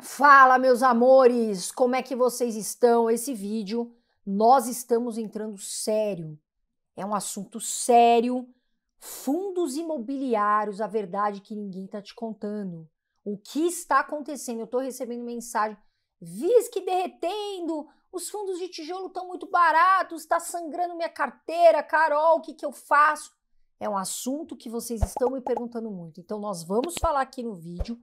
Fala, meus amores, como é que vocês estão? Esse vídeo nós estamos entrando sério. É um assunto sério. Fundos imobiliários, a verdade que ninguém tá te contando. O que está acontecendo? Eu tô recebendo mensagem, vis que derretendo, os fundos de tijolo estão muito baratos, está sangrando minha carteira, Carol, o que, que eu faço? É um assunto que vocês estão me perguntando muito. Então nós vamos falar aqui no vídeo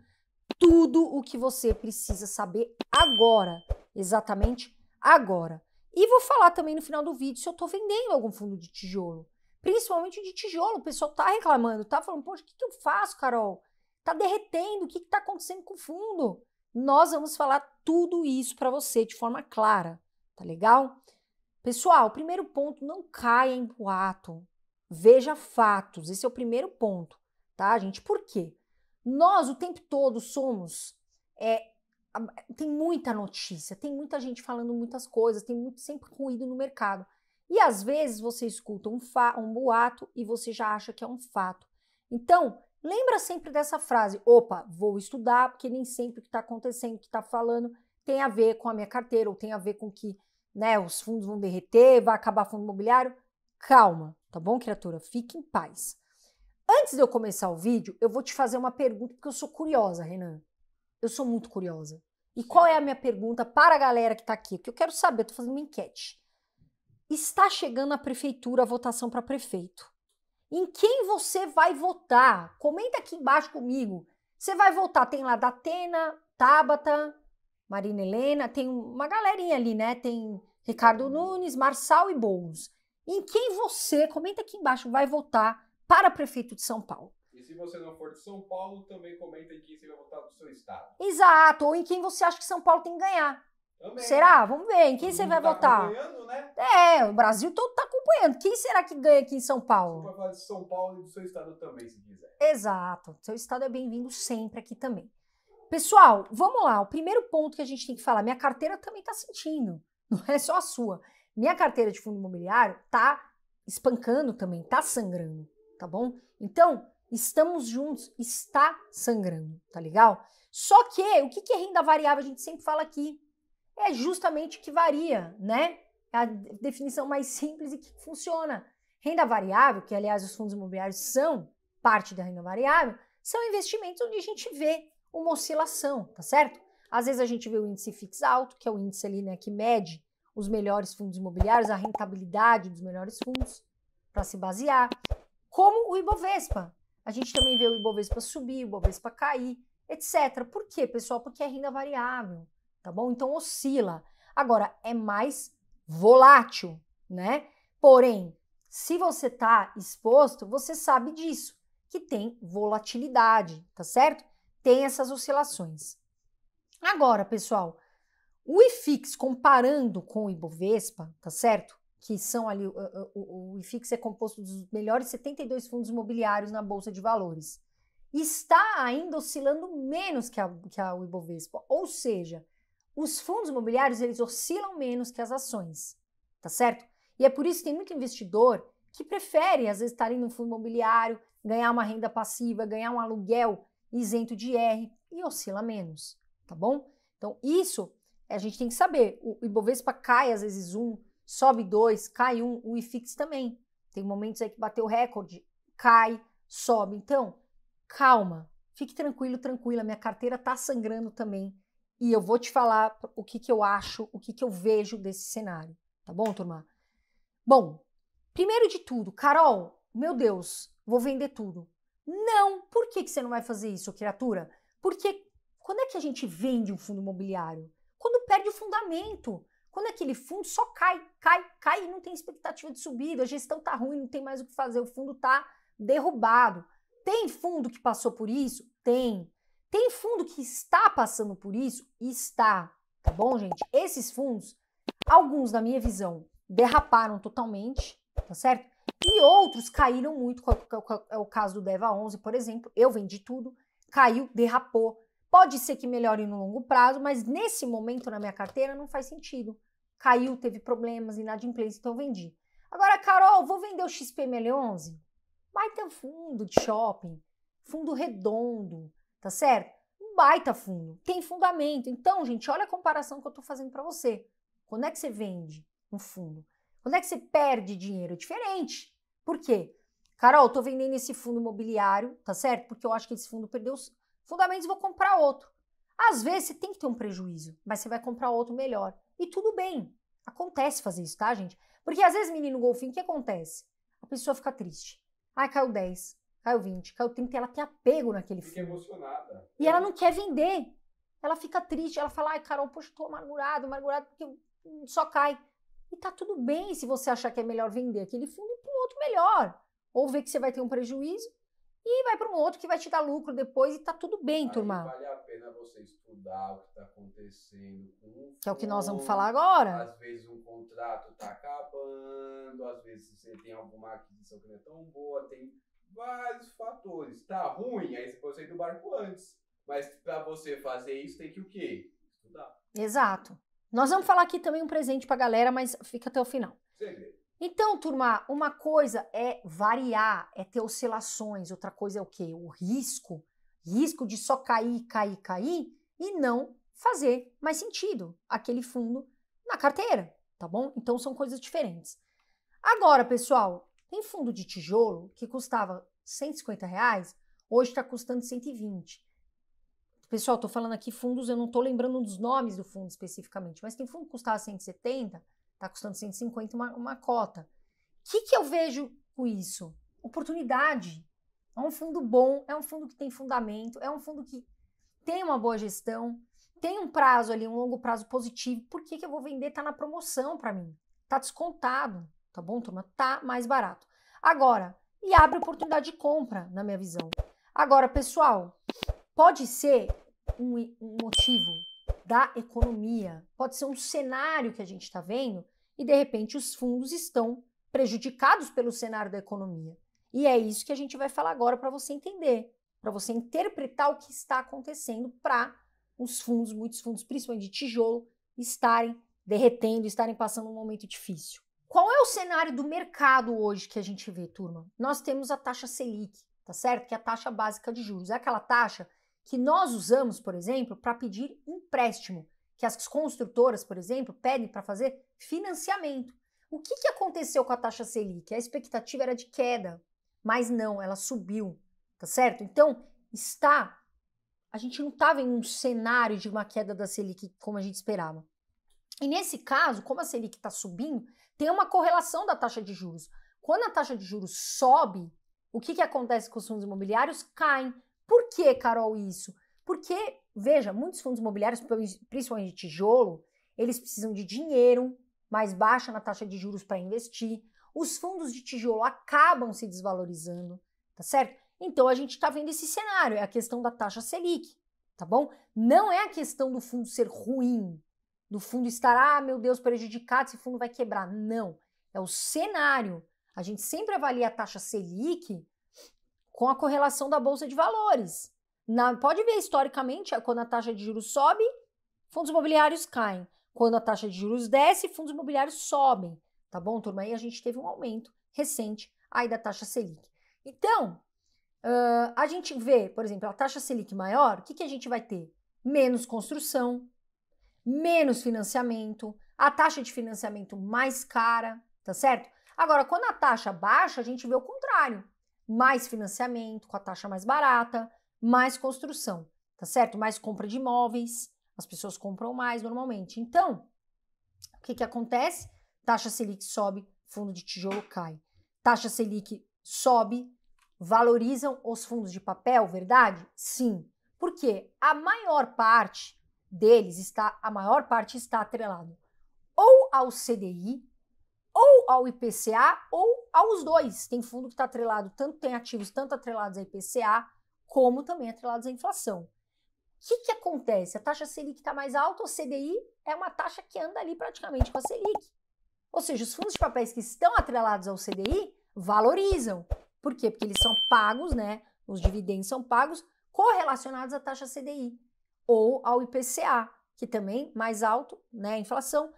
tudo o que você precisa saber agora, exatamente agora. E vou falar também no final do vídeo se eu estou vendendo algum fundo de tijolo, principalmente de tijolo. O pessoal tá reclamando, tá falando, poxa, o que, que eu faço, Carol? Tá derretendo, o que está acontecendo com o fundo? Nós vamos falar tudo isso para você de forma clara, tá legal? Pessoal, primeiro ponto, não caia em boato. Veja fatos, esse é o primeiro ponto, tá, gente? Por quê? Nós o tempo todo somos. É, tem muita notícia, tem muita gente falando muitas coisas, tem muito, sempre ruído no mercado. E às vezes você escuta um, um boato e você já acha que é um fato. Então, lembra sempre dessa frase: opa, vou estudar, porque nem sempre o que está acontecendo, o que está falando, tem a ver com a minha carteira, ou tem a ver com que né, os fundos vão derreter, vai acabar fundo imobiliário. Calma, tá bom, criatura? Fique em paz. Antes de eu começar o vídeo, eu vou te fazer uma pergunta, porque eu sou curiosa, Renan. Eu sou muito curiosa. E qual é a minha pergunta para a galera que está aqui? Porque eu quero saber, eu tô fazendo uma enquete. Está chegando a prefeitura a votação para prefeito. Em quem você vai votar? Comenta aqui embaixo comigo. Você vai votar, tem lá Datena, Tabata, Marina Helena, tem uma galerinha ali, né? Tem Ricardo Nunes, Marçal e Boulos. Em quem você, comenta aqui embaixo, vai votar para prefeito de São Paulo. E se você não for de São Paulo, também comenta em quem você vai votar do seu estado. Exato, ou em quem você acha que São Paulo tem que ganhar. Também, será? Né? Vamos ver. Em quem você vai tá votar? Né? É, o Brasil todo está acompanhando. Quem será que ganha aqui em São Paulo? Você pode falar de São Paulo e do seu estado também, se quiser. Exato. Seu estado é bem-vindo sempre aqui também. Pessoal, vamos lá. O primeiro ponto que a gente tem que falar, minha carteira também está sentindo. Não é só a sua. Minha carteira de fundo imobiliário está espancando também, está sangrando tá bom? Então, estamos juntos, está sangrando, tá legal? Só que o que é renda variável? A gente sempre fala aqui. É justamente que varia, né? É a definição mais simples e que funciona. Renda variável, que aliás os fundos imobiliários são parte da renda variável, são investimentos onde a gente vê uma oscilação, tá certo? Às vezes a gente vê o índice fix alto, que é o índice ali, né, que mede os melhores fundos imobiliários, a rentabilidade dos melhores fundos para se basear o Ibovespa. A gente também vê o Ibovespa subir, o Ibovespa cair, etc. Por quê, pessoal? Porque é renda variável, tá bom? Então oscila. Agora, é mais volátil, né? Porém, se você está exposto, você sabe disso, que tem volatilidade, tá certo? Tem essas oscilações. Agora, pessoal, o IFIX comparando com o Ibovespa, tá certo? que são ali, o, o, o IFIX é composto dos melhores 72 fundos imobiliários na Bolsa de Valores, está ainda oscilando menos que a, que a Ibovespa. Ou seja, os fundos imobiliários eles oscilam menos que as ações, tá certo? E é por isso que tem muito investidor que prefere, às vezes, estar em um fundo imobiliário, ganhar uma renda passiva, ganhar um aluguel isento de IR e oscila menos, tá bom? Então, isso a gente tem que saber. O Ibovespa cai às vezes 1, sobe 2, cai 1, um, o IFIX também. Tem momentos aí que bateu recorde, cai, sobe. Então, calma, fique tranquilo, tranquila, minha carteira tá sangrando também e eu vou te falar o que, que eu acho, o que, que eu vejo desse cenário, tá bom, turma? Bom, primeiro de tudo, Carol, meu Deus, vou vender tudo. Não, por que, que você não vai fazer isso, criatura? Porque quando é que a gente vende um fundo imobiliário? Quando perde o fundamento. Quando aquele fundo só cai, cai, cai e não tem expectativa de subida, a gestão tá ruim, não tem mais o que fazer, o fundo tá derrubado. Tem fundo que passou por isso? Tem. Tem fundo que está passando por isso? Está. Tá bom, gente? Esses fundos, alguns, na minha visão, derraparam totalmente, tá certo? E outros caíram muito, é o caso do DEVA 11, por exemplo. Eu vendi tudo, caiu, derrapou. Pode ser que melhore no longo prazo, mas nesse momento na minha carteira não faz sentido caiu, teve problemas, inadimplência, então eu vendi. Agora, Carol, vou vender o XPML11? Baita fundo de shopping, fundo redondo, tá certo? Um baita fundo, tem fundamento. Então, gente, olha a comparação que eu tô fazendo para você. Quando é que você vende um fundo? Quando é que você perde dinheiro? É diferente. Por quê? Carol, tô vendendo esse fundo imobiliário, tá certo? Porque eu acho que esse fundo perdeu os fundamentos, vou comprar outro. Às vezes você tem que ter um prejuízo, mas você vai comprar outro melhor. E tudo bem. Acontece fazer isso, tá, gente? Porque às vezes, menino golfinho, o que acontece? A pessoa fica triste. Ai, caiu 10, caiu 20, caiu 30, ela tem apego naquele fica emocionada. E ela não quer vender. Ela fica triste, ela fala, ai, Carol, poxa, tô amargurado, amargurado, porque só cai. E tá tudo bem se você achar que é melhor vender aquele fundo para um outro melhor. Ou ver que você vai ter um prejuízo e vai para um outro que vai te dar lucro depois e tá tudo bem, Aí turma. Vale a pena você estudar o que está acontecendo com o Que é o que nós vamos falar agora. Às vezes um contrato está acabando, às vezes você tem alguma aquisição que não é tão boa, tem vários fatores. Tá ruim, aí você pode sair do barco antes. Mas para você fazer isso, tem que o quê? Estudar. Exato. Nós vamos é. falar aqui também um presente para a galera, mas fica até o final. Segredo. Então, turma, uma coisa é variar, é ter oscilações, outra coisa é o quê? O risco, risco de só cair, cair, cair e não fazer mais sentido aquele fundo na carteira, tá bom? Então são coisas diferentes. Agora, pessoal, tem fundo de tijolo que custava 150 reais, hoje está custando 120. Pessoal, estou falando aqui fundos, eu não estou lembrando dos nomes do fundo especificamente, mas tem fundo que custava 170 Está custando 150 uma, uma cota. O que, que eu vejo com isso? Oportunidade. É um fundo bom, é um fundo que tem fundamento, é um fundo que tem uma boa gestão, tem um prazo ali, um longo prazo positivo. Por que, que eu vou vender? Está na promoção para mim. Está descontado, tá bom, turma? Tá mais barato. Agora, e abre oportunidade de compra, na minha visão. Agora, pessoal, pode ser um, um motivo da economia. Pode ser um cenário que a gente está vendo e, de repente, os fundos estão prejudicados pelo cenário da economia. E é isso que a gente vai falar agora para você entender, para você interpretar o que está acontecendo para os fundos, muitos fundos, principalmente de tijolo, estarem derretendo, estarem passando um momento difícil. Qual é o cenário do mercado hoje que a gente vê, turma? Nós temos a taxa Selic, tá certo? Que é a taxa básica de juros. É aquela taxa que nós usamos, por exemplo, para pedir empréstimo, que as construtoras, por exemplo, pedem para fazer financiamento. O que, que aconteceu com a taxa Selic? A expectativa era de queda, mas não, ela subiu, tá certo? Então, está. A gente não estava em um cenário de uma queda da Selic como a gente esperava. E nesse caso, como a Selic está subindo, tem uma correlação da taxa de juros. Quando a taxa de juros sobe, o que, que acontece com os fundos imobiliários? Caem. Por que, Carol, isso? Porque, veja, muitos fundos imobiliários, principalmente de tijolo, eles precisam de dinheiro, mais baixa na taxa de juros para investir. Os fundos de tijolo acabam se desvalorizando, tá certo? Então a gente está vendo esse cenário, é a questão da taxa Selic, tá bom? Não é a questão do fundo ser ruim, do fundo estar, ah, meu Deus, prejudicado, esse fundo vai quebrar. Não, é o cenário. A gente sempre avalia a taxa Selic com a correlação da bolsa de valores. Na, pode ver historicamente, é quando a taxa de juros sobe, fundos imobiliários caem. Quando a taxa de juros desce, fundos imobiliários sobem. Tá bom, turma? aí a gente teve um aumento recente aí da taxa Selic. Então, uh, a gente vê, por exemplo, a taxa Selic maior, o que, que a gente vai ter? Menos construção, menos financiamento, a taxa de financiamento mais cara, tá certo? Agora, quando a taxa baixa, a gente vê o contrário mais financiamento com a taxa mais barata, mais construção, tá certo? Mais compra de imóveis, as pessoas compram mais normalmente. Então, o que, que acontece? Taxa Selic sobe, fundo de tijolo cai. Taxa Selic sobe, valorizam os fundos de papel, verdade? Sim. Porque a maior parte deles está, a maior parte está atrelado ou ao CDI, ou ao IPCA ou aos dois. Tem fundo que está atrelado, tanto tem ativos tanto atrelados a IPCA, como também atrelados à inflação. O que, que acontece? A taxa Selic está mais alta, o CDI é uma taxa que anda ali praticamente com a Selic. Ou seja, os fundos de papéis que estão atrelados ao CDI valorizam. Por quê? Porque eles são pagos, né? Os dividendos são pagos correlacionados à taxa CDI ou ao IPCA, que também mais alto, né? A inflação,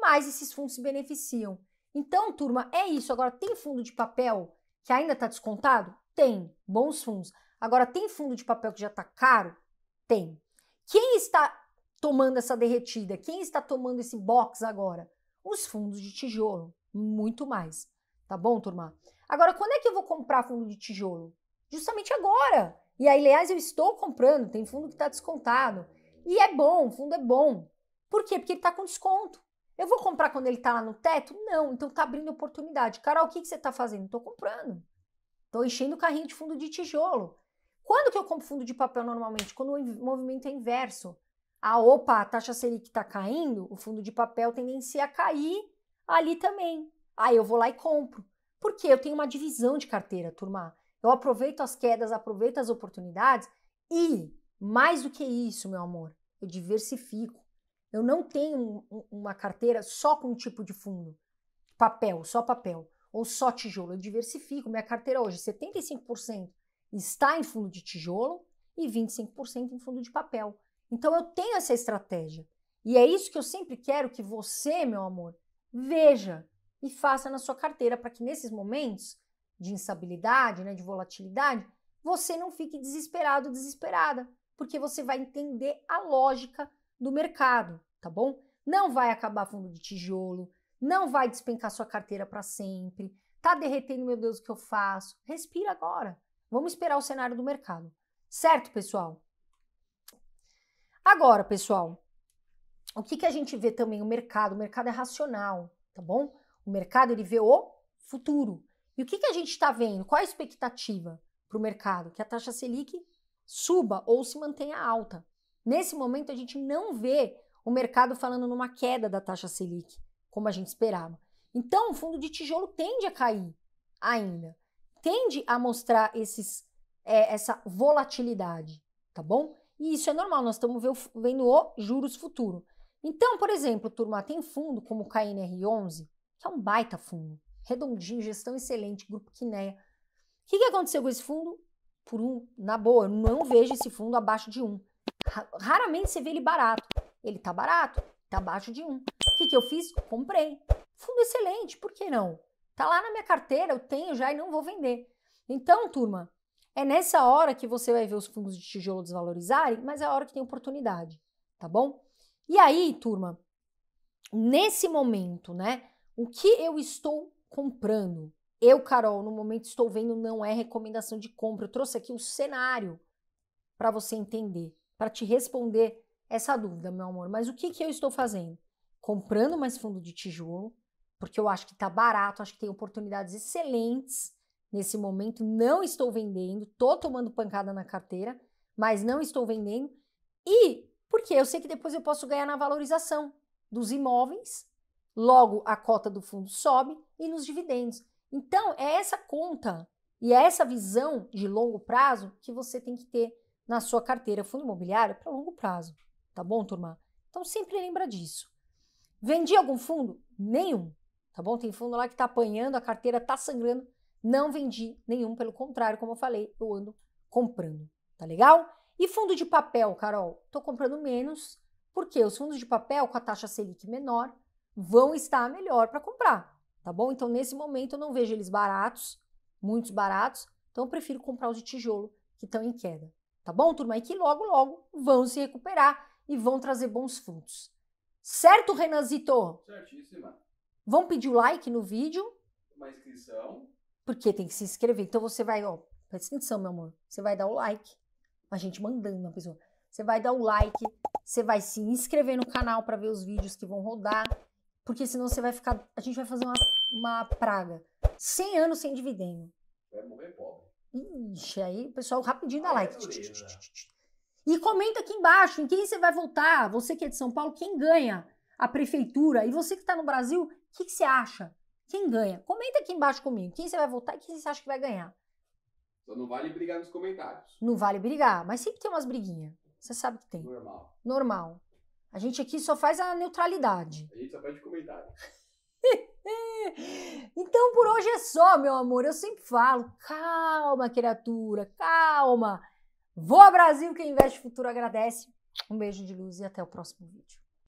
mais esses fundos se beneficiam. Então, turma, é isso. Agora, tem fundo de papel que ainda está descontado? Tem. Bons fundos. Agora, tem fundo de papel que já está caro? Tem. Quem está tomando essa derretida? Quem está tomando esse box agora? Os fundos de tijolo. Muito mais. Tá bom, turma? Agora, quando é que eu vou comprar fundo de tijolo? Justamente agora. E aí, aliás, eu estou comprando. Tem fundo que está descontado. E é bom, o fundo é bom. Por quê? Porque ele está com desconto. Eu vou comprar quando ele tá lá no teto? Não, então tá abrindo oportunidade. Carol, o que, que você tá fazendo? Tô comprando. Tô enchendo o carrinho de fundo de tijolo. Quando que eu compro fundo de papel normalmente? Quando o movimento é inverso. Ah, opa, a taxa Selic está caindo, o fundo de papel tendencia a cair ali também. Aí ah, eu vou lá e compro. Porque eu tenho uma divisão de carteira, turma. Eu aproveito as quedas, aproveito as oportunidades e, mais do que isso, meu amor, eu diversifico. Eu não tenho um, uma carteira só com um tipo de fundo, papel, só papel, ou só tijolo. Eu diversifico. Minha carteira hoje, 75% está em fundo de tijolo e 25% em fundo de papel. Então eu tenho essa estratégia. E é isso que eu sempre quero que você, meu amor, veja e faça na sua carteira para que nesses momentos de instabilidade, né, de volatilidade, você não fique desesperado, desesperada, porque você vai entender a lógica do mercado, tá bom? Não vai acabar fundo de tijolo, não vai despencar sua carteira para sempre. Tá derretendo, meu Deus, o que eu faço? Respira agora. Vamos esperar o cenário do mercado. Certo, pessoal? Agora, pessoal, o que, que a gente vê também o mercado? O mercado é racional, tá bom? O mercado ele vê o futuro. E o que, que a gente está vendo? Qual a expectativa para o mercado? Que a taxa Selic suba ou se mantenha alta. Nesse momento, a gente não vê o mercado falando numa queda da taxa Selic, como a gente esperava. Então, o fundo de tijolo tende a cair ainda, tende a mostrar esses, é, essa volatilidade, tá bom? E isso é normal, nós estamos vendo o juros futuro. Então, por exemplo, turma, tem fundo como o KNR11, que é um baita fundo, redondinho, gestão excelente, grupo Quinéia. O que, que aconteceu com esse fundo? Por um, na boa, eu não vejo esse fundo abaixo de um raramente você vê ele barato. Ele tá barato, tá abaixo de um. O que, que eu fiz? Comprei. Fundo excelente, por que não? Tá lá na minha carteira, eu tenho já e não vou vender. Então, turma, é nessa hora que você vai ver os fundos de tijolo desvalorizarem, mas é a hora que tem oportunidade, tá bom? E aí, turma, nesse momento, né? O que eu estou comprando? Eu, Carol, no momento estou vendo não é recomendação de compra. Eu trouxe aqui um cenário para você entender para te responder essa dúvida, meu amor. Mas o que, que eu estou fazendo? Comprando mais fundo de tijolo, porque eu acho que está barato, acho que tem oportunidades excelentes nesse momento. Não estou vendendo, tô tomando pancada na carteira, mas não estou vendendo. E porque eu sei que depois eu posso ganhar na valorização dos imóveis, logo a cota do fundo sobe e nos dividendos. Então, é essa conta e é essa visão de longo prazo que você tem que ter na sua carteira fundo imobiliário para longo prazo, tá bom, turma? Então sempre lembra disso. Vendi algum fundo? Nenhum, tá bom? Tem fundo lá que está apanhando, a carteira está sangrando, não vendi nenhum, pelo contrário, como eu falei, eu ando comprando, tá legal? E fundo de papel, Carol? Estou comprando menos, porque os fundos de papel com a taxa Selic menor vão estar melhor para comprar, tá bom? Então, nesse momento, eu não vejo eles baratos, muitos baratos, então eu prefiro comprar os de tijolo que estão em queda. Tá bom, turma? E que logo, logo vão se recuperar e vão trazer bons frutos. Certo, Renanzito? Certíssima. Vão pedir o like no vídeo. Uma inscrição. Porque tem que se inscrever. Então você vai, ó, presta atenção, meu amor. Você vai dar o like. A gente mandando uma pessoa. Você vai dar o like, você vai se inscrever no canal para ver os vídeos que vão rodar. Porque senão você vai ficar. A gente vai fazer uma, uma praga. 100 anos sem dividendo. Vai morrer pobre. Ixi, aí o pessoal rapidinho dá é like. E comenta aqui embaixo em quem você vai votar. Você que é de São Paulo, quem ganha a prefeitura? E você que está no Brasil, o que, que, você acha? Quem ganha? Comenta aqui embaixo comigo. Quem você vai votar e quem você acha que vai ganhar? Só não vale brigar nos comentários. Não vale brigar, mas sempre tem umas briguinhas. Você sabe que tem. Normal. Normal. A gente aqui só faz a neutralidade. A gente só pede comentário. então por hoje é só, meu amor. Eu sempre falo, calma, criatura, calma. Voa Brasil, quem investe futuro agradece. Um beijo de luz e até o próximo vídeo.